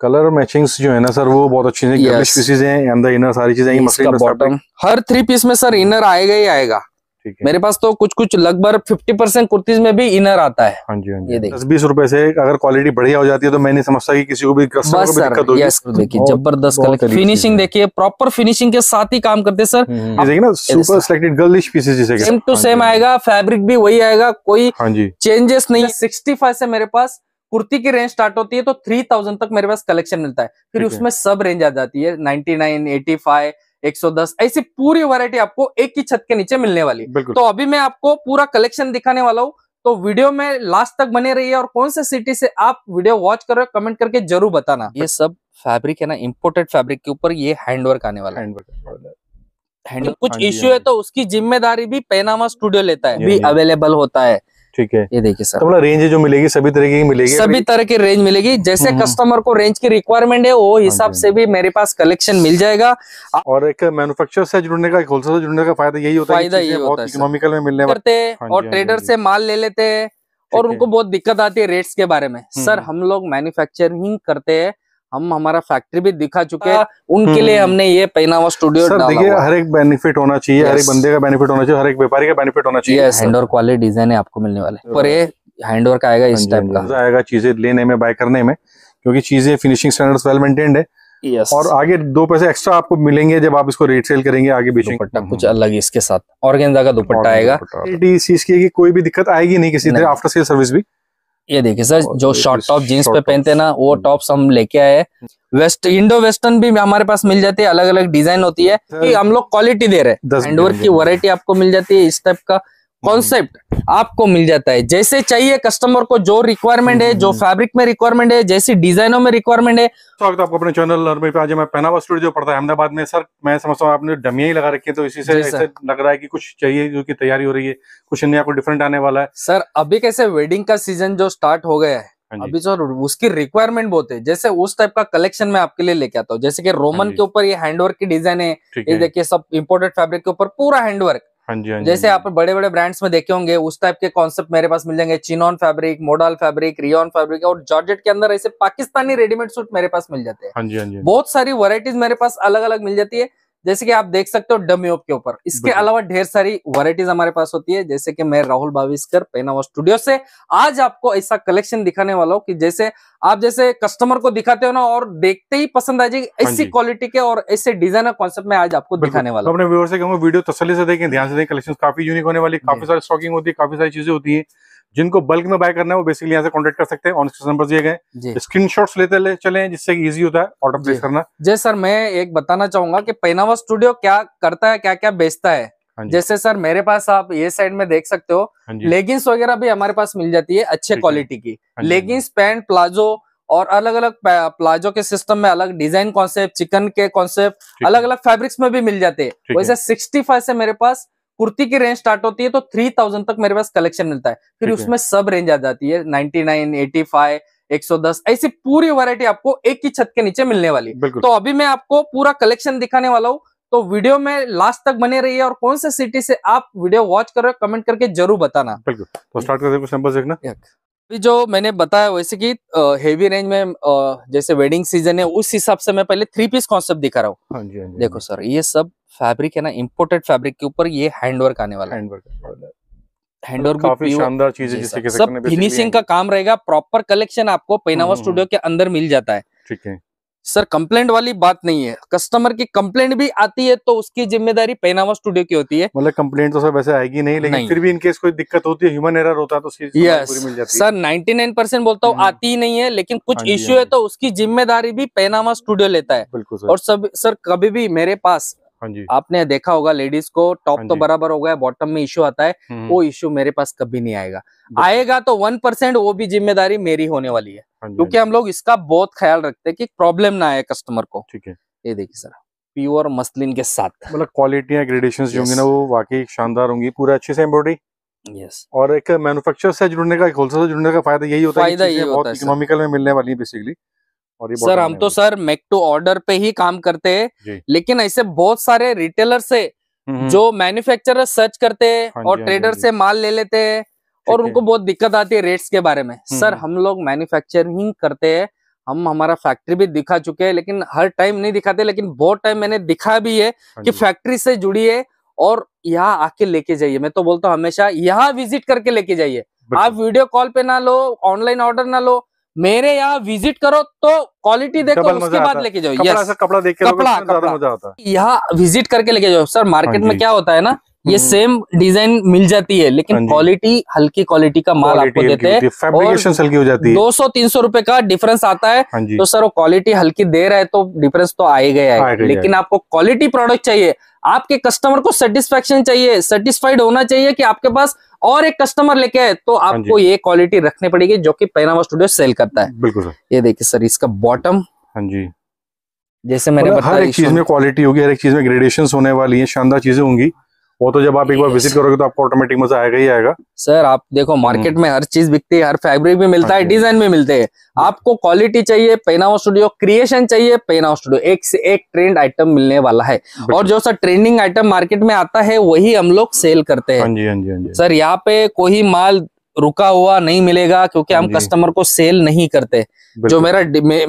Colour matchings जो है ना सर वो बहुत अच्छी है yes. पीसेज हैं अंदर इनर सारी चीजें बॉटम हर थ्री पीस में सर इनर आएगा ही आएगा ठीक है मेरे पास तो कुछ कुछ लगभग फिफ्टी परसेंट कुर्तीज में भी इनर आता है हाँ जी, हाँ जी। दस बीस रूपए से अगर क्वालिटी बढ़िया हो जाती है तो मैं नहीं समझता कि किसी को भी देखिए जबरदस्त कलर फिनिशिंग देखिए प्रॉपर फिनिशिंग के साथ ही काम करते सर हम्म, हम्म। देखिए ना super selected girlish pieces same to same आएगा फेब्रिक भी वही आएगा कोई चेंजेस हाँ नहीं सिक्सटी फाइव से मेरे पास कुर्ती की रेंज स्टार्ट होती है तो थ्री थाउजेंड तक मेरे पास कलेक्शन मिलता है फिर उसमें सब रेंज आ जाती है नाइनटी नाइन एटी फाइव एक सौ दस ऐसी पूरी वैरायटी आपको एक ही छत के नीचे मिलने वाली तो अभी मैं आपको पूरा कलेक्शन दिखाने वाला हूँ तो वीडियो में लास्ट तक बने रहिए और कौन से सिटी से आप वीडियो वॉच कर रहे हो कमेंट करके जरूर बताना ये सब फैब्रिक है ना इम्पोर्टेड फैब्रिक के ऊपर ये हैंडवर्क आने वाला है हाँ कुछ इश्यू हाँ है तो उसकी जिम्मेदारी भी पैनामा स्टूडियो लेता है भी अवेलेबल होता है ठीक है ये देखिए सर तो रेंज मतलब जो मिलेगी सभी तरह की मिलेगी सभी तरह की रेंज मिलेगी जैसे कस्टमर हम्म। को रेंज की रिक्वायरमेंट है वो हाँ हिसाब हाँ से भी मेरे पास कलेक्शन मिल जाएगा और एक मैनुफेक्चर से जुड़ने का होलसेल से जुड़ने का फायदा यही होता है फायदा यही होता है इकोनॉमिकल में मिलने करते हाँ और ट्रेडर से माल ले लेते हैं और उनको बहुत दिक्कत आती है रेट्स के बारे में हम्म। सर हम लोग मैन्युफैक्चरिंग करते हैं हम हमारा फैक्ट्री भी दिखा चुके हैं हाँ। उनके लिए हम्म। हमने ये पहनावा स्टूडियो देखिए हर एक बेनिफिट होना चाहिए हर एक बंदे का बेनिफिट होना चाहिए हर एक व्यापारी का बेनिफिट होना चाहिए हैंड ओवर क्वालिटी डिजाइन है आपको मिलने वाले पर ये हैंड ओवर का आएगा इस टाइप हाँ हाँ का आएगा चीजें लेने में बाय करने में क्योंकि चीजें फिनिशिंग स्टैंडर्ड्स वेल मेंटेन्ड है Yes. और आगे दो पैसे एक्स्ट्रा आपको मिलेंगे जब आप इसको रिटेल करेंगे आगे बेचेंगे कुछ अलग इसके साथ और गेंदा का दुपट्टा आएगा की कोई भी दिक्कत आएगी नहीं किसी आफ्टर सेल सर्विस भी ये देखिए सर जो शॉर्ट टॉप जींस पे पहनते हैं ना वो टॉप्स हम लेके आए वेस्ट इंडो वेस्टर्न भी हमारे पास मिल जाती है अलग अलग डिजाइन होती है कि हम लोग क्वालिटी दे रहे हैं हैंडवर्क की वरायटी आपको मिल जाती है इस टाइप का कॉन्सेप्ट आपको मिल जाता है जैसे चाहिए कस्टमर को जो रिक्वायरमेंट है जो फैब्रिक हम्म। में रिक्वायरमेंट है जैसी डिजाइनों में रिक्वायरमेंट है स्वागत आपको अपने चैनल पे आज मैं पहनावा स्टूडियो पढ़ता है अहमदाबाद में सर मैं समझता हूँ आपने डमिया ही लगा रखी है तो इसी से ऐसे लग रहा है कि कुछ चाहिए जो की तैयारी हो रही है कुछ नया को डिफरेंट आने वाला है सर अभी कैसे वेडिंग का सीजन जो स्टार्ट हो गया है हाँ अभी सर उसकी रिक्वायरमेंट बहुत है जैसे उस टाइप का कलेक्शन मैं आपके लिए लेके आता हूँ जैसे कि रोमन हाँ के ऊपर ये हैंडवर्क की डिजाइन है ये देखिए सब इम्पोर्टेड फैब्रिक के ऊपर पूरा हैंडवर्क हाँ जी, हाँ जी, जैसे हाँ आप बड़े बड़े ब्रांड्स में देखे होंगे उस टाइप के कॉन्सेप्ट मेरे पास मिल जाएंगे chinon fabric modal fabric rayon fabric और जॉर्जेट के अंदर ऐसे पाकिस्तानी रेडीमेड सूट मेरे पास मिल जाते हैं हाँ जी, हाँ जी, हाँ बहुत सारी वराइटीज मेरे पास अलग अलग मिल जाती है जैसे कि आप देख सकते हो डम्योप के ऊपर इसके अलावा ढेर सारी वराइटीज हमारे पास होती है जैसे कि मैं राहुल बाविस्कर पेनावा स्टूडियो से आज आपको ऐसा कलेक्शन दिखाने वाला हूँ कि जैसे आप जैसे कस्टमर को दिखाते हो ना और देखते ही पसंद आ जाएगी हाँ ऐसी क्वालिटी के और ऐसे डिजाइनर कॉन्सेप्ट में आज आपको दिखाने वाला तो अपने व्यूअर वीडियो तसली से देखें ध्यान से देखें कलेक्शन काफी यूनिक होने वाली काफी सारी स्टॉकिंग होती है काफी सारी चीजें होती है जिनको बल्क में बाय करना है वो बेसिकली यहाँ से कॉन्टेक्ट कर सकते हैं ऑन नंबर दिए गए स्क्रीन शॉट्स लेते ले चले जिससे ईजी होता है ऑर्डर प्लेस करना जी सर मैं एक बताना चाहूंगा की पेनावा स्टूडियो क्या करता है क्या क्या बेचता है हाँ जैसे सर मेरे पास आप ये साइड में देख सकते हो लेगिंग्स हाँ वगैरह भी हमारे पास मिल जाती है अच्छे क्वालिटी की लेगिंग्स पैंट प्लाजो और अलग अलग प्लाजो के सिस्टम में अलग डिजाइन कॉन्सेप्ट चिकन के कॉन्सेप्ट अलग अलग फैब्रिक्स में भी मिल जाते हैं वैसे 65 से मेरे पास कुर्ती की रेंज स्टार्ट होती है तो थ्री थाउजेंड तक मेरे पास कलेक्शन मिलता है फिर उसमें सब रेंज आ जाती है नाइनटी नाइन एटी फाइव एक सौ दस ऐसी पूरी वैरायटी आपको एक ही छत के नीचे मिलने वाली तो अभी मैं आपको पूरा कलेक्शन दिखाने वाला हूँ तो वीडियो में लास्ट तक बने रहिए और कौन से सिटी से आप वीडियो वॉच कर रहे हो कमेंट करके जरूर बताना बिल्कुल तो स्टार्ट करते कुछ नंबर देखना अभी जो मैंने बताया वैसे कि हेवी रेंज में आ, जैसे वेडिंग सीजन है उस हिसाब से मैं पहले थ्री पीस कॉन्सेप्ट दिखा रहा हूँ हाँ हाँ देखो हाँ सर ये सब फैब्रिक है ना इम्पोर्टेड फैब्रिक के ऊपर ये हैंडवर्क आने वाला हैंडवर्क हैंडवर्क मतलब काफी शानदार चीज है जिससे सब फिनिशिंग का काम रहेगा प्रॉपर कलेक्शन आपको पेनावा स्टूडियो हम्म, हम्म। के अंदर मिल जाता है ठीक है सर कंप्लेंट वाली बात नहीं है कस्टमर की कंप्लेंट भी आती है तो उसकी जिम्मेदारी पैनामा स्टूडियो की होती है मतलब कंप्लेंट तो सर वैसे आएगी नहीं लेकिन नहीं। फिर भी इनकेस कोई दिक्कत होती है ह्यूमन एरर होता है तो yes, पूरी मिल जाती है सर नाइन परसेंट बोलता हूँ हम्म। आती ही नहीं है लेकिन कुछ इश्यू हाँ हाँ है तो उसकी जिम्मेदारी भी पैनावा स्टूडियो लेता है बिल्कुल और सर कभी भी मेरे पास हाँ जी आपने देखा होगा लेडीज को टॉप हाँ तो बराबर हो गया बॉटम में इश्यू आता है हम्म, हम्म। वो इश्यू मेरे पास कभी नहीं आएगा आएगा तो वन परसेंट वो भी जिम्मेदारी मेरी होने वाली है हाँ क्योंकि हम लोग इसका बहुत ख्याल रखते हैं कि प्रॉब्लम ना आए कस्टमर को ठीक है ये देखिए सर प्योर मसलिन के साथ मतलब क्वालिटी ग्रेडेशन जो होंगी ना वो वाकई शानदार होंगी पूरा अच्छे से एम्ब्रॉयडरी यस और एक मैनुफेक्चर से जुड़ने का होलसेल से जुड़ने का फायदा यही होता है फायदा यही होता है इकोनॉमिकल में मिलने वाली है बेसिकली और ये सर हम तो सर मेक टू ऑर्डर पे ही काम करते हैं लेकिन ऐसे बहुत सारे रिटेलर से हम्म, हम्म। जो मैन्युफैक्चरर सर्च करते हैं हाँ और ट्रेडर हाँ हाँ से माल ले लेते हैं और उनको बहुत दिक्कत आती है रेट्स के बारे में हम्म, सर हम लोग मैन्युफैक्चरिंग करते हैं हम हमारा फैक्ट्री भी दिखा चुके हैं लेकिन हर टाइम नहीं दिखाते लेकिन बहुत टाइम मैंने दिखा भी है कि फैक्ट्री से जुड़ी है और यहाँ आके लेके जाइए मैं तो बोलता हूँ हमेशा यहाँ विजिट करके लेके जाइए आप वीडियो कॉल पे ना लो ऑनलाइन ऑर्डर ना लो मेरे यहाँ विजिट करो तो क्वालिटी देखो उसके बाद लेके जाओ कपड़ा, कपड़ा देख कपड़ा, कपड़ा। यहाँ विजिट करके लेके जाओ सर मार्केट हाँ में क्या होता है ना ये सेम हम्म। डिजाइन मिल जाती है लेकिन क्वालिटी हाँ हल्की क्वालिटी का माल आपको देते हैं हल्की हो जाती है दो सौ तीन सौ रूपये का डिफरेंस आता है हाँ तो सर वो क्वालिटी हल्की दे रहा है तो डिफरेंस तो आ ही गया है लेकिन आपको क्वालिटी प्रोडक्ट चाहिए आपके कस्टमर को सेटिस्फेक्शन चाहिए सेटिस्फाइड होना चाहिए कि आपके पास और एक कस्टमर लेके आए तो हाँ आपको ये क्वालिटी रखनी पड़ेगी जो कि पैनामा स्टूडियो सेल करता है बिल्कुल ये देखिए सर इसका बॉटम हाँ जी जैसे मैंने हर एक चीज में क्वालिटी होगी हर एक चीज में ग्रेडेशन होने वाली है शानदार चीजें होंगी वो तो जब आप एक बार विजिट करोगे तो आपको ऑटोमेटिक मजा आएगा ही आएगा सर आप देखो मार्केट हम्म। में हर चीज बिकती है हर फैब्रिक भी मिलता है डिजाइन हाँ भी मिलते हैं हाँ। आपको क्वालिटी चाहिए पेनाओ स्टूडियो क्रिएशन चाहिए पेनाओ स्टूडियो एक से एक ट्रेंड आइटम मिलने वाला है और जो सर ट्रेंडिंग आइटम मार्केट में आता है वही हम लोग सेल करते हैं सर हाँ यहाँ पे कोई माल रुका हुआ नहीं मिलेगा क्योंकि हाँ हम कस्टमर को सेल नहीं करते जो मेरा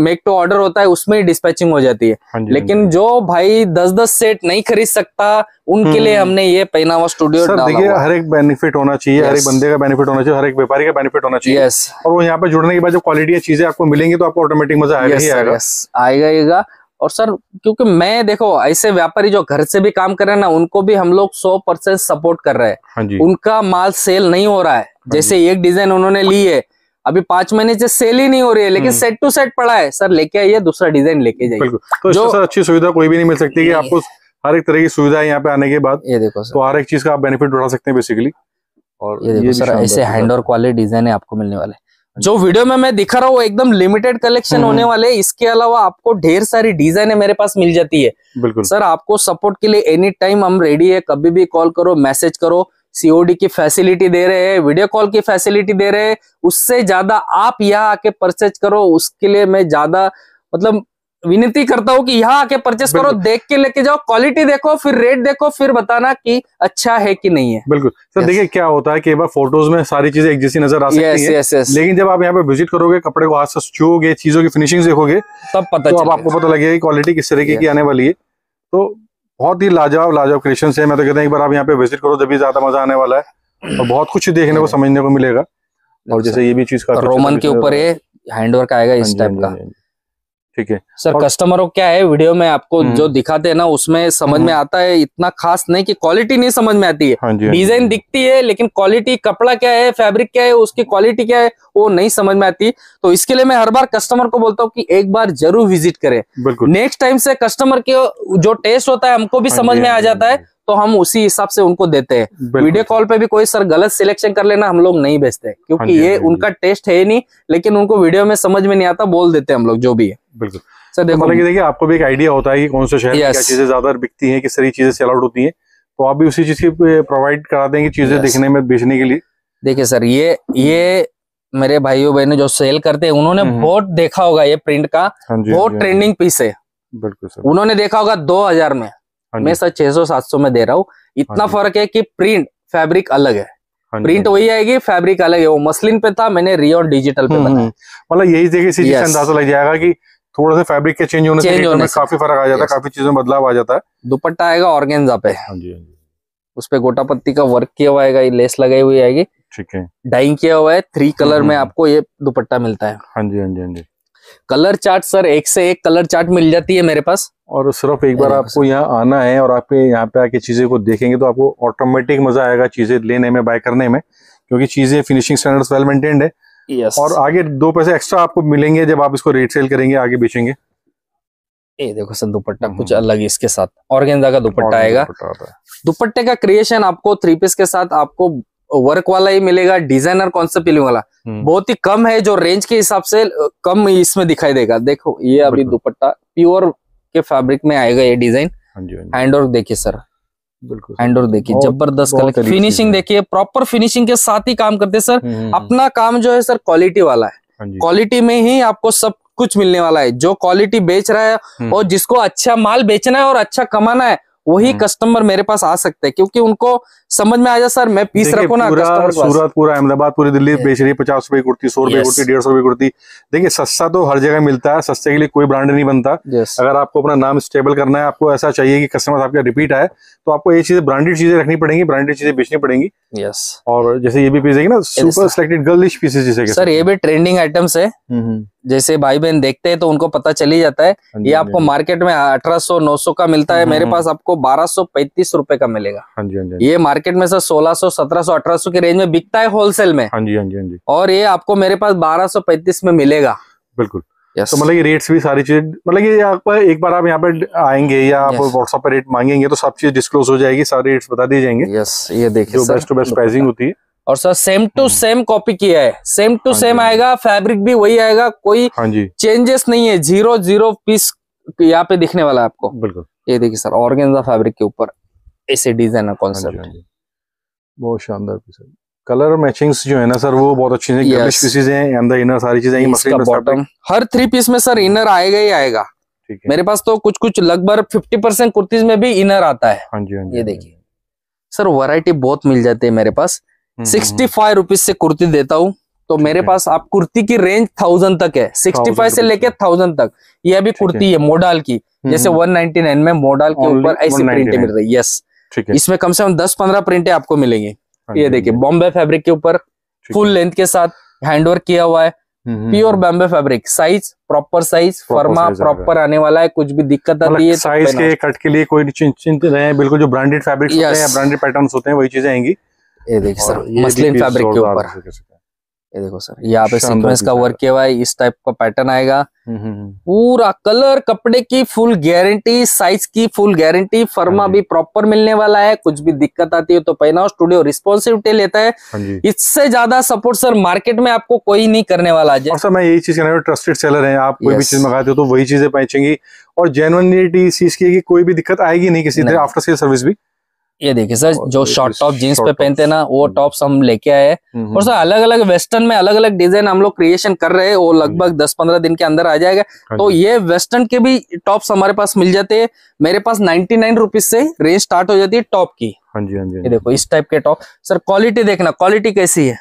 मेक टू ऑर्डर होता है उसमें ही डिस्पैचिंग हो जाती है हाँ हाँ लेकिन जो भाई दस दस सेट नहीं खरीद सकता उनके लिए हम्म। हमने ये पहनावा स्टूडियो देखिए हर एक बेनिफिट होना चाहिए हर एक बंदे का बेनिफिट होना चाहिए हर एक व्यापारी का बेनिफिट होना चाहिए यस और वो यहाँ पे जुड़ने के बाद जो क्वालिटी चीजें आपको मिलेंगी तो आपको ऑटोमेटिक मजा आएगा ही आएगा आएगा और सर क्योंकि मैं देखो ऐसे व्यापारी जो घर से भी काम कर रहे हैं ना उनको भी हम लोग सौ परसेंट सपोर्ट कर रहे हैं उनका माल सेल नहीं हो रहा है हाँ जैसे एक डिजाइन उन्होंने ली है अभी पांच महीने से सेल ही नहीं हो रही है लेकिन सेट टू सेट पड़ा है सर लेके आइए दूसरा डिजाइन लेके जाइए तो जो सर अच्छी सुविधा कोई भी नहीं मिल सकती कि आपको हर एक तरह की सुविधा यहाँ पे आने के बाद ये देखो सर। तो हर एक चीज का आप बेनिफिट उठा सकते हैं बेसिकली और ये देखो सर ऐसे हैंड ओवर क्वालिटी डिजाइन है आपको मिलने वाले हाँ जो वीडियो में मैं दिखा रहा हूँ एकदम लिमिटेड हम्म, कलेक्शन हम्म। होने वाले इसके अलावा आपको ढेर सारी डिजाइन मेरे पास मिल जाती है बिल्कुल सर आपको सपोर्ट के लिए एनी टाइम हम रेडी है कभी भी कॉल करो मैसेज करो सीओडी की फैसिलिटी दे रहे हैं वीडियो कॉल की फैसिलिटी दे रहे हैं उससे ज्यादा आप यहाँ आके परचेज करो उसके लिए मैं ज्यादा मतलब विनती करता हूँ कि यहाँ आके परचेस करो देख के लेके जाओ क्वालिटी देखो फिर रेट देखो फिर बताना कि अच्छा है कि नहीं है बिल्कुल सर देखिए क्या होता है कि एक बार फोटोज में सारी चीजें एक जैसी नजर आ सकती हैं है लेकिन जब आप यहाँ पे विजिट करोगे कपड़े को हाथ से छूओगे चीजों की फिनिशिंग देखोगे तब पता तो आपको पता लगेगा क्वालिटी किस तरीके की आने वाली है तो बहुत ही लाजवाब लाजवाब क्रिएशन है मैं तो कहता हूँ एक बार आप यहाँ पे विजिट करो जब भी ज्यादा मजा आने वाला है और बहुत कुछ देखने को समझने को मिलेगा और जैसे ये भी चीज का रोमन के ऊपर ये हैंड वर्क आएगा इस टाइप हाँ हाँ का हाँ ठीक है सर कस्टमरों क्या है वीडियो में आपको हम्म। जो दिखाते हैं ना उसमें समझ में हम्म। आता है इतना खास नहीं कि क्वालिटी नहीं समझ में आती है हाँ डिजाइन हाँ दिखती है लेकिन क्वालिटी कपड़ा क्या है फैब्रिक क्या है उसकी क्वालिटी क्या है वो नहीं समझ में आती तो इसके लिए मैं हर बार कस्टमर को बोलता हूँ की एक बार जरूर विजिट करे नेक्स्ट टाइम से कस्टमर के जो टेस्ट होता है हमको भी हाँ समझ में हाँ आ जाता है तो हम उसी हिसाब से उनको देते हैं वीडियो कॉल पे भी कोई सर गलत सिलेक्शन कर लेना हम लोग नहीं भेजते क्योंकि हाँ ये हाँ हाँ उनका टेस्ट है ही नहीं लेकिन उनको वीडियो में समझ में नहीं आता बोल देते हम लोग जो भी है बिल्कुल सर देखो तो मतलब देखिए आपको भी एक आइडिया होता है कि कौन से शहर क्या चीजें ज्यादा बिकती हैं किस सारी चीजें सेल आउट होती हैं तो आप भी उसी चीज की प्रोवाइड करा देंगे चीजें देखने में बेचने के लिए देखिए सर ये ये मेरे भाइयों बहनों जो सेल करते हैं उन्होंने हम्म। बहुत देखा होगा ये प्रिंट का बहुत ट्रेंडिंग पीस है बिल्कुल सर उन्होंने देखा होगा दो हजार में हाँ मैं सर छह सौ सात सौ में दे रहा हूँ इतना हाँ फर्क है कि प्रिंट फैब्रिक अलग है प्रिंट हाँ वही आएगी फैब्रिक अलग है वो मसलिन पे था मैंने रियो डिजिटल पे हम्म, हम्म। मतलब यही जगह से अंदाजा लग जाएगा की थोड़ा सा फैब्रिक के चेंज होने चेंज होने काफी फर्क आ जाता है काफी चीजों में बदलाव आ जाता है दुपट्टा आएगा ऑर्गेन्जा पे उस पे गोटा पत्ती का वर्क किया हुआ आएगा ये लेस लगाई हुई आएगी ठीक है डाइंग किया हुआ है थ्री हम्म, कलर में आपको ये दुपट्टा मिलता है हाँ जी हाँ जी हाँ जी कलर चार्ट सर एक से एक कलर चार्ट मिल जाती है मेरे पास और सिर्फ एक बार आपको यहाँ आना है और आपके यहाँ पे आके चीजें को देखेंगे तो आपको ऑटोमेटिक मजा आएगा चीजें लेने में बाय करने में क्योंकि चीजें finishing standards well maintained yes यस और आगे दो पैसे एक्स्ट्रा आपको मिलेंगे जब आप इसको रिटेल करेंगे आगे बेचेंगे ये देखो सर दुपट्टा कुछ हम्म। अलग है इसके साथ ऑर्गेंजा का दुपट्टा आएगा दुपट्टे का क्रिएशन आपको थ्री पीस के साथ आपको वर्क वाला ही मिलेगा डिजाइनर सा पिलिंग वाला हम्म। बहुत ही कम है जो रेंज के हिसाब से कम इसमें दिखाई देगा देखो ये अभी दुपट्टा प्योर के फैब्रिक में आएगा ये डिजाइन हैंड वर्क देखिए सर बिल्कुल हैंड वर्क देखिए जबरदस्त कलर फिनिशिंग देखिए प्रॉपर फिनिशिंग के साथ ही काम करते सर हम्म, हम्म, अपना काम जो है सर क्वालिटी वाला है क्वालिटी हाँ में ही आपको सब कुछ मिलने वाला है जो क्वालिटी बेच रहा है और जिसको अच्छा माल बेचना है और अच्छा कमाना है वही कस्टमर मेरे पास आ सकते हैं क्योंकि उनको समझ में आ जाए सर मैं पीस रखू ना पूरा सूरत पूरा अहमदाबाद पूरी दिल्ली बेच रही है पचास रुपए कुर्ती सौ रुपए कुर्ती डेढ़ सौ रुपए कुर्ती देखिए सस्ता तो हर जगह मिलता है सस्ते के लिए कोई ब्रांड नहीं बनता अगर आपको अपना नाम स्टेबल करना है आपको ऐसा चाहिए कि कस्टमर आपका रिपीट आए तो आपको ये चीजें ब्रांडेड चीजें रखनी पड़ेंगी ब्रांडेड चीजें बेचनी पड़ेंगी यस और जैसे ये भी पीस है ना सुपर सिलेक्टेड गर्लिश पीसेस जैसे सर ये भी ट्रेंडिंग आइटम्स है हम्म, हम्म। जैसे भाई बहन देखते हैं तो उनको पता चल ही जाता है हाँ ये हाँ आपको मार्केट हाँ में अठारह सौ नौ सौ का मिलता है हम्म, मेरे पास आपको बारह सौ पैंतीस रुपए का मिलेगा ये मार्केट मार्केट में सर 1600 1700 1800 के रेंज में बिकता है होलसेल में हाँ जी हाँ जी हाँ जी और ये आपको मेरे पास 1235 में मिलेगा बिल्कुल yes. तो मतलब ये रेट्स भी सारी चीज मतलब ये आप एक बार आप यहाँ पे आएंगे या आप व्हाट्सएप पर रेट मांगेंगे तो सब चीज डिस्क्लोज हो जाएगी सारे रेट्स बता दी जाएंगे यस ये देखिए बेस्ट टू बेस्ट प्राइसिंग होती है और sir same to same copy किया है सेम टू सेम आएगा फैब्रिक भी वही आएगा कोई चेंजेस हाँ नहीं है जीरो जीरो पीस यहाँ पे दिखने वाला है आपको बिल्कुल ये देखिए सर ऑर्गेन्जा फैब्रिक के ऊपर ऐसे डिजाइन है कॉन्सेप्ट हाँ बहुत शानदार पीस है कलर मैचिंग्स जो है ना सर वो बहुत अच्छी हैं पीसेज हैं अंदर इनर सारी चीजें बॉटम हर थ्री पीस में सर इनर आएगा ही आएगा ठीक है मेरे पास तो कुछ कुछ लगभग फिफ्टी परसेंट कुर्तीज में भी इनर आता है हाँ जी हाँ जी ये हाँ देखिए सर वैरायटी बहुत मिल जाती है मेरे पास सिक्सटी फाइव रुपीज से कुर्ती देता हूँ तो मेरे पास आप कुर्ती की रेंज थाउजेंड तक है सिक्सटी फाइव से लेके थाउजेंड तक ये अभी कुर्ती है मोडाल की हम्म, जैसे वन नाइनटी नाइन में मोडाल के ऊपर ऐसी प्रिंट मिल रही है यस ठीक है इसमें कम से कम दस पंद्रह प्रिंटे आपको मिलेंगे हाँ ये हाँ देखिए बॉम्बे फैब्रिक के ऊपर फुल लेंथ के साथ हैंड वर्क किया हुआ है हम्म, हम्म, प्योर हम्म। Bombay fabric size proper size फर्मा प्रॉपर आने वाला है कुछ भी दिक्कत आती मतलब है साइज तो के कट के लिए कोई चिंतित रहे बिल्कुल जो ब्रांडेड फैब्रिक होते हैं ब्रांडेड पैटर्न होते हैं वही चीजें आएंगी ये देखिए सर मसलिन फैब्रिक के ऊपर ये देखो सर यहाँ पे सीक्वेंस का वर्क किया हुआ है इस टाइप का पैटर्न आएगा हम्म, हम्म, हम्म। पूरा कलर कपड़े की फुल गारंटी साइज की फुल गारंटी फर्मा भी प्रॉपर मिलने वाला है कुछ भी दिक्कत आती है तो पहनाओ स्टूडियो रिस्पॉन्सिबिलिटी लेता है हाँ इससे ज्यादा सपोर्ट सर मार्केट में आपको कोई नहीं करने वाला और सर मैं यही चीज कहना ट्रस्टेड सेलर है आप कोई भी चीज मंगाते हो तो वही चीजें पहुंचेंगी और जेनुअनिटी इस चीज की कोई भी दिक्कत आएगी नहीं किसी तरह आफ्टर सेल सर्विस भी ये देखिए सर जो शॉर्ट टॉप जीन्स पे पहनते ना वो टॉप्स हम्म। हम लेके आए हम्म, और हम्म। सर अलग अलग वेस्टर्न में अलग अलग डिजाइन हम लोग क्रिएशन कर रहे हैं वो लगभग दस पंद्रह दिन के अंदर आ जाएगा हाँ तो ये वेस्टर्न के भी टॉप्स हमारे पास मिल जाते हैं मेरे पास नाइनटी नाइन रुपीज से रेंज स्टार्ट हो जाती है टॉप की हाँ जी हाँ जी हाँ देखो इस टाइप के टॉप सर क्वालिटी देखना क्वालिटी कैसी है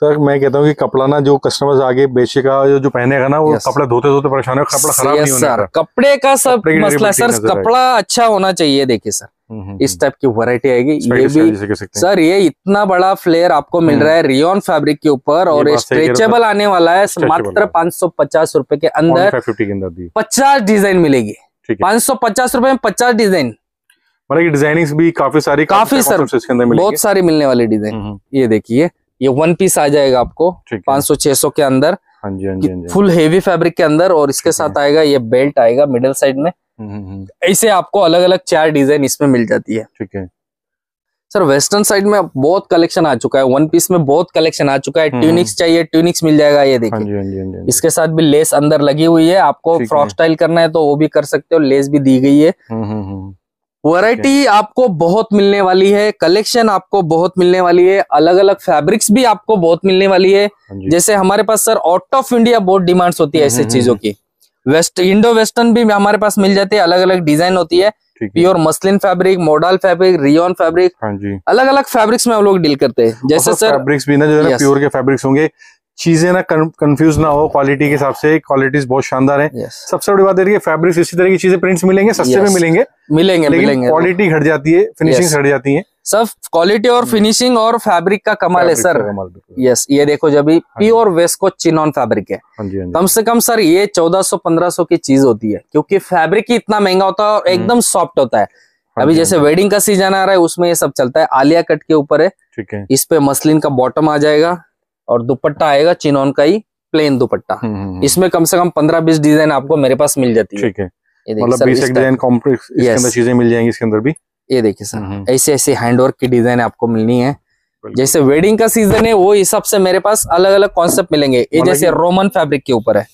सर मैं कहता हूँ कि कपड़ा ना जो कस्टमर्स आगे बेचेगा जो जो पहनेगा ना वो कपड़े धोते धोते परेशान है कपड़ा खराब नहीं होना सर कपड़े का सब मसला सर कपड़ा अच्छा होना चाहिए देखिए सर हम्म, हम्म, इस टाइप हम्म। की वरायटी आएगी ये भी सर ये इतना बड़ा फ्लेयर आपको मिल रहा है रियोन फैब्रिक के ऊपर और स्ट्रेचेबल आने वाला है मात्र पांच सौ पचास रूपए के अंदर पचास डिजाइन मिलेगी पांच सौ पचास में पचास डिजाइन मतलब डिजाइनिंग भी काफी सारी काफी सर बहुत सारी मिलने वाली डिजाइन ये देखिए ये वन पीस आ जाएगा आपको पांच सौ छह सौ के अंदर फुल हेवी फैब्रिक के अंदर और इसके साथ आएगा ये बेल्ट आएगा मिडल साइड में हम्म, हम्म, हम्म। ऐसे आपको अलग अलग चार डिजाइन इसमें मिल जाती है ठीक है सर वेस्टर्न साइड में बहुत कलेक्शन आ चुका है वन पीस में बहुत कलेक्शन आ चुका है ट्यूनिक्स चाहिए ट्यूनिक्स मिल जाएगा ये हाँ देखिए हाँ हाँ इसके साथ भी लेस अंदर लगी हुई है आपको फ्रॉक स्टाइल करना है तो वो भी कर सकते हो लेस भी दी गई है वैरायटी आपको बहुत मिलने वाली है कलेक्शन आपको बहुत मिलने वाली है अलग अलग फैब्रिक्स भी आपको बहुत मिलने वाली है हाँ जैसे हमारे पास सर आउट ऑफ इंडिया बहुत डिमांड्स होती है ऐसे हम्म, हम्म, चीजों हम्म। की वेस्ट इंडो वेस्टर्न भी हमारे पास मिल जाती है अलग अलग डिजाइन होती है pure muslin fabric model fabric rayon fabric हाँ जी अलग अलग फैब्रिक्स में हम लोग डील करते हैं जैसे सर फैब्रिक्स भी ना जो प्योर के फैब्रिक्स होंगे चीजें ना कंफ्यूज ना हो क्वालिटी के हिसाब से क्वालिटी बहुत शानदार है yes. सबसे बड़ी बात देखिए फैब्रिक्स इसी तरह की चीजें प्रिंट्स मिलेंगे सस्ते yes. में मिलेंगे मिलेंगे मिलेंगे क्वालिटी घट जाती है फिनिशिंग घट yes. जाती है सब क्वालिटी और फिनिशिंग हम्म। और फैब्रिक का कमाल है सर यस ये देखो जब pure viscose chinon fabric है हाँ हाँ कम से कम सर ये चौदह पंद्रह सौ की चीज होती है क्योंकि फैब्रिक ही इतना महंगा होता है और हम्म। एकदम सॉफ्ट होता है हाँ अभी जैसे वेडिंग का सीजन आ रहा है उसमें ये सब चलता है आलिया कट के ऊपर है ठीक है इस पे मसलिन का बॉटम आ जाएगा और दुपट्टा आएगा चिनोन का ही प्लेन दुपट्टा हम्म, हम्म, हम्म। इसमें कम से कम पंद्रह बीस डिजाइन आपको मेरे पास मिल जाती है ये देखिए मतलब सर ऐसे ऐसे हैंडवर्क की डिजाइन आपको मिलनी है जैसे वेडिंग का सीजन है वो हिसाब से मेरे पास अलग अलग कॉन्सेप्ट मिलेंगे ये मतलब जैसे रोमन फैब्रिक के ऊपर है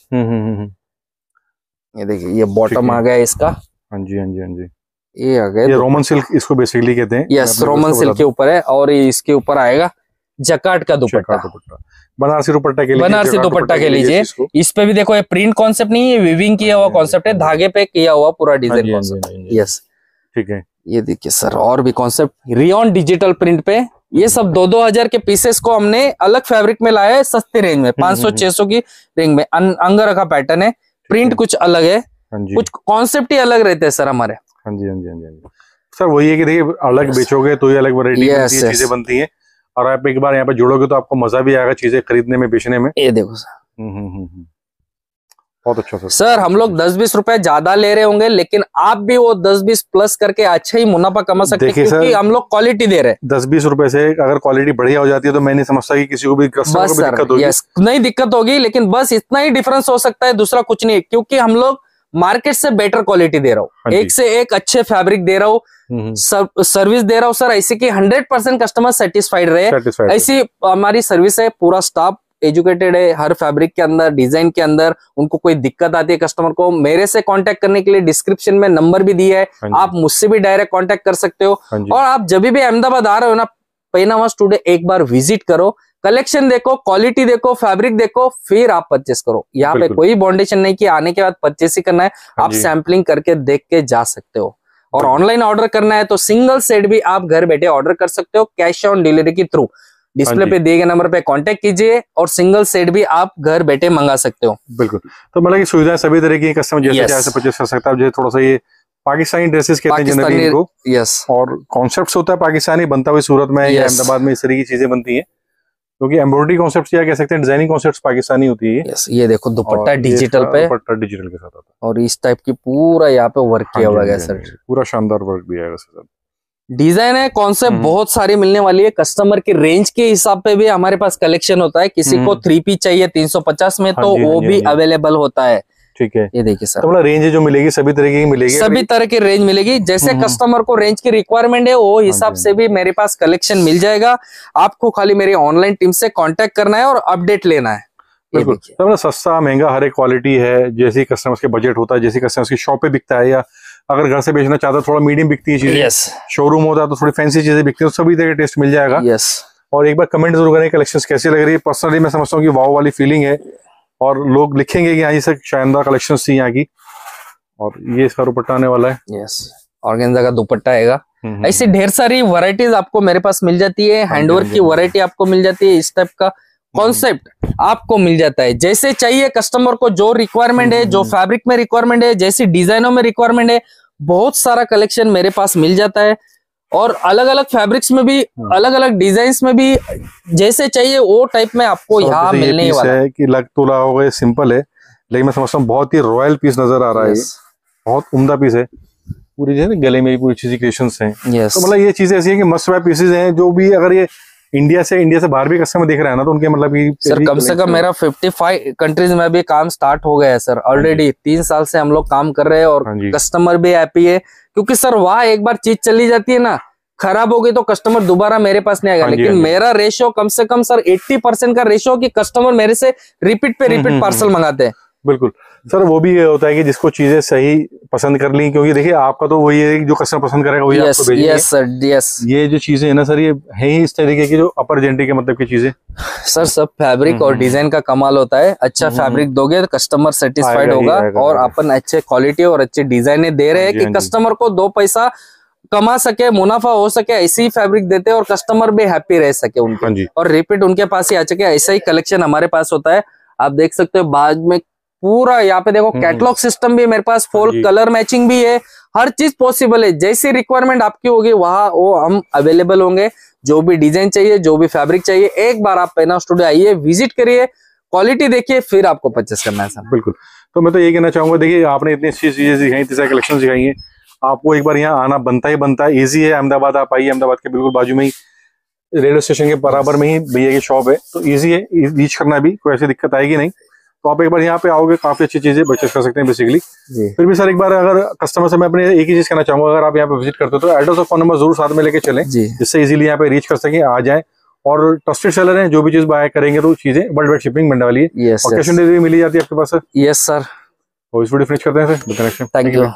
ये देखिए ये बॉटम आ गया इसका हाँ जी हाँ जी हाँ जी ये आ गया ये रोमन सिल्क इसको बेसिकली कहते हैं यस रोमन सिल्क के ऊपर है और इसके ऊपर आएगा जकाट का दुपट्टा बनारसी दुपट्टा के बनारसी दुपट्टा के लीजिए इस पे भी देखो ये प्रिंट कॉन्सेप्ट नहीं है विविंग किया हुआ कॉन्सेप्ट हाँ हाँ हाँ है धागे पे किया हुआ पूरा डिजाइन यस ठीक है ये देखिए सर और भी कॉन्सेप्ट रियॉन डिजिटल प्रिंट पे ये सब दो दो हजार के पीसेस को हमने अलग फैब्रिक में लाया है सस्ते रेंज में हम्म, पांच सौ हम्म, हम्म। छह सौ की रेंज में का पैटर्न है प्रिंट कुछ अलग है कुछ कॉन्सेप्ट ही अलग रहते हैं सर हमारे हाँ जी हाँ जी हाँ जी सर वही है कि देखिए अलग बेचोगे तो ये अलग वैरायटी चीजें बनती है और आप एक बार यहाँ पे जुड़ोगे तो आपको मजा भी आएगा चीजें खरीदने में बेचने में ये देखो सर हम्म हम्म, हम्म, हम्म। बहुत अच्छा सर हम लोग दस बीस रुपए ज्यादा ले रहे होंगे लेकिन आप भी वो दस बीस प्लस करके अच्छा ही मुनाफा कमा सकते हैं क्योंकि हम लोग क्वालिटी दे रहे हैं दस बीस रुपए से अगर क्वालिटी बढ़िया हो जाती है तो मैं नहीं समझता कि किसी को भी, कस्टमर को दिक्कत होगी नहीं दिक्कत होगी लेकिन बस इतना ही डिफरेंस हो सकता है दूसरा कुछ नहीं क्योंकि हम लोग मार्केट से बेटर क्वालिटी दे रहा हूँ हाँ एक से एक अच्छे फैब्रिक दे रहा हूँ हम्म, हम्म। सर्विस दे रहा हूँ सर ऐसे कि हंड्रेड परसेंट कस्टमर सेटिस्फाइड रहे ऐसी हमारी सर्विस है पूरा स्टाफ एजुकेटेड है हर फैब्रिक के अंदर डिजाइन के अंदर उनको कोई दिक्कत आती है कस्टमर को मेरे से कांटेक्ट करने के लिए डिस्क्रिप्शन में नंबर भी दिया है हाँ आप मुझसे भी डायरेक्ट कांटेक्ट कर सकते हो हाँ और आप जब भी अहमदाबाद आ रहे हो ना पेनामा स्टूडियो एक बार विजिट करो कलेक्शन देखो क्वालिटी देखो फैब्रिक देखो फिर आप परचेस करो यहाँ पे कोई बॉन्डेशन नहीं कि आने के बाद परचेस ही करना है हाँ आप सैम्पलिंग करके देख के जा सकते हो और ऑनलाइन ऑर्डर करना है तो सिंगल सेट भी आप घर बैठे ऑर्डर कर सकते हो कैश ऑन डिलीवरी के थ्रू डिस्प्ले हाँ पे दिए गए नंबर पे कांटेक्ट कीजिए और सिंगल सेट भी आप घर बैठे मंगा सकते हो बिल्कुल तो मतलब की सुविधाएं सभी तरह की कस्टमर जैसे चाहे परचेस कर सकता है थोड़ा सा ये पाकिस्तानी ड्रेसेस कहते हैं जनरली इनको यस और कॉन्सेप्ट होता है पाकिस्तानी बनता हुई सूरत में या अहमदाबाद में इस तरह की चीजें बनती है क्योंकि एम्ब्रॉयडरी कॉन्सेप्ट या कह सकते हैं डिजाइनिंग कॉन्सेप्ट पाकिस्तानी होती है yes, ये देखो दुपट्टा डिजिटल पे दुपट्टा डिजिटल के साथ आता है और इस टाइप की पूरा यहाँ पे वर्क किया हाँ हुआ है सर हाँ हाँ पूरा शानदार वर्क भी आएगा सर डिजाइन है कॉन्सेप्ट हम्म। बहुत सारी मिलने वाली है कस्टमर के रेंज के हिसाब पे भी हमारे पास कलेक्शन होता है किसी को थ्री हम्म। पीस चाहिए 350 में तो वो भी अवेलेबल होता है ठीक है ये देखिए सर तो मतलब रेंज जो मिलेगी सभी तरह की मिलेगी सभी तरह की रेंज मिलेगी जैसे कस्टमर हम्म, हम्म। को रेंज की रिक्वायरमेंट है वो हाँ हिसाब हाँ से भी मेरे पास कलेक्शन मिल जाएगा आपको खाली मेरी ऑनलाइन टीम से कॉन्टेक्ट करना है और अपडेट लेना है बिल्कुल तो मतलब सस्ता महंगा हर एक क्वालिटी है जैसे कस्टमर्स के बजट होता है जैसी कस्टमर्स की शॉप पे बिकता है या अगर घर से बेचना चाहता है थोड़ा मीडियम बिकती है चीजें yes. शोरूम होता है तो थोड़ी फैंसी चीजें बिकती है तो सभी तरह का टेस्ट मिल जाएगा yes. और एक बार कमेंट जरूर करें कलेक्शन कैसी लग रही है पर्सनली मैं समझता हूँ कि वाव वाली फीलिंग है और लोग लिखेंगे कि यहाँ से शानदार कलेक्शन थी यहाँ की और ये इसका दुपट्टा आने वाला है यस ऑर्गेन्जा का दुपट्टा आएगा हम्म, हम्म। ऐसी ढेर सारी वराइटीज आपको मेरे पास मिल जाती है हैंडवर्क हाँ, की वरायटी आपको मिल जाती है इस टाइप का कॉन्सेप्ट हम्म। आपको मिल जाता है जैसे चाहिए कस्टमर को जो रिक्वायरमेंट है जो फैब्रिक में रिक्वायरमेंट है जैसी डिजाइनों में रिक्वायरमेंट है बहुत सारा कलेक्शन मेरे पास मिल जाता है और अलग अलग फैब्रिक्स में भी अलग अलग डिजाइन में भी जैसे चाहिए वो टाइप में आपको यहाँ तो मिलने वाला है कि लग तो रहा होगा सिंपल है लेकिन मैं समझता हूँ बहुत ही रॉयल पीस नजर आ रहा है बहुत उमदा पीस है पूरी जो है गले में भी पूरी चीजें क्रिएशन है तो मतलब ये चीजें ऐसी है कि मस्ट वाइप पीसेज है जो भी अगर ये इंडिया से इंडिया से बाहर भी कस्टमर देख रहे हैं ना तो उनके मतलब सर कम से कम मेरा 55 कंट्रीज में भी काम स्टार्ट हो गया है सर ऑलरेडी तीन साल से हम लोग काम कर रहे हैं और कस्टमर हाँ भी हैप्पी है क्योंकि सर वहा एक बार चीज चली जाती है ना खराब होगी तो कस्टमर दोबारा मेरे पास नहीं आएगा हाँ लेकिन हाँ मेरा रेशो कम से कम सर 80 परसेंट का रेशो कि कस्टमर मेरे से रिपीट पे रिपीट हम्म, पार्सल हम्म, हम्म। मंगाते हैं बिल्कुल सर वो भी ये होता है कि जिसको चीजें सही पसंद कर ली क्योंकि देखिए आपका तो वही है जो कस्टमर पसंद करेगा वही yes, आपको यस सर यस ये जो चीजें है ना सर ये है ही इस तरीके की जो अपर जेंटी के मतलब की चीजें सर सब फैब्रिक और डिजाइन हम्म, हम्म। का कमाल होता है अच्छा फैब्रिक हम्म, दोगे तो कस्टमर सेटिस्फाइड होगा और अपन अच्छे क्वालिटी और अच्छे डिजाइने दे रहे हाँ हैं कि कस्टमर हाँ को दो पैसा कमा सके मुनाफा हो सके ऐसी ही फैब्रिक देते हैं और कस्टमर भी हैप्पी रह सके उनके हाँ और रिपीट उनके पास ही आ सके ऐसा ही कलेक्शन हमारे पास होता है आप देख सकते हो बाद में पूरा यहाँ पे देखो कैटलॉग सिस्टम हम्म, भी मेरे पास फोल कलर मैचिंग भी है हर चीज पॉसिबल है जैसी रिक्वायरमेंट आपकी होगी वहां वो हम अवेलेबल होंगे जो भी डिजाइन चाहिए जो भी फैब्रिक चाहिए एक बार आप पहना स्टूडियो आइए विजिट करिए क्वालिटी देखिए फिर आपको परचेस करना है सर बिल्कुल तो मैं तो ये कहना चाहूंगा देखिए आपने इतनी अच्छी चीजें सिखाई इतनी सारी कलेक्शन सिखाई है आपको एक बार यहाँ आना बनता ही बनता है ईजी है अहमदाबाद आप आइए अहमदाबाद के बिल्कुल बाजू में ही रेलवे स्टेशन के बराबर में ही भैया की शॉप है तो ईजी है रीच करना भी कोई ऐसी दिक्कत आएगी नहीं तो आप एक बार यहाँ पे आओगे काफी अच्छी चीजें परचेस कर सकते हैं बेसिकली फिर भी सर एक बार अगर कस्टमर से मैं अपने एक ही चीज कहना चाहूंगा अगर आप यहाँ पे विजिट करते हो तो एड्रेस और फोन नंबर जरूर साथ में लेके चलें जिससे इजीली यहाँ पे रीच कर सके आ जाए और ट्रस्टेड सेलर हैं जो भी चीज बाय करेंगे तो चीजें वर्ल्ड वाइड शिपिंग बनने वाली है और कैश ऑन डिलीवरी मिली जाती है आपके पास सर यस सर और इस वीडियो फिनिश करते हैं सर थैंक यू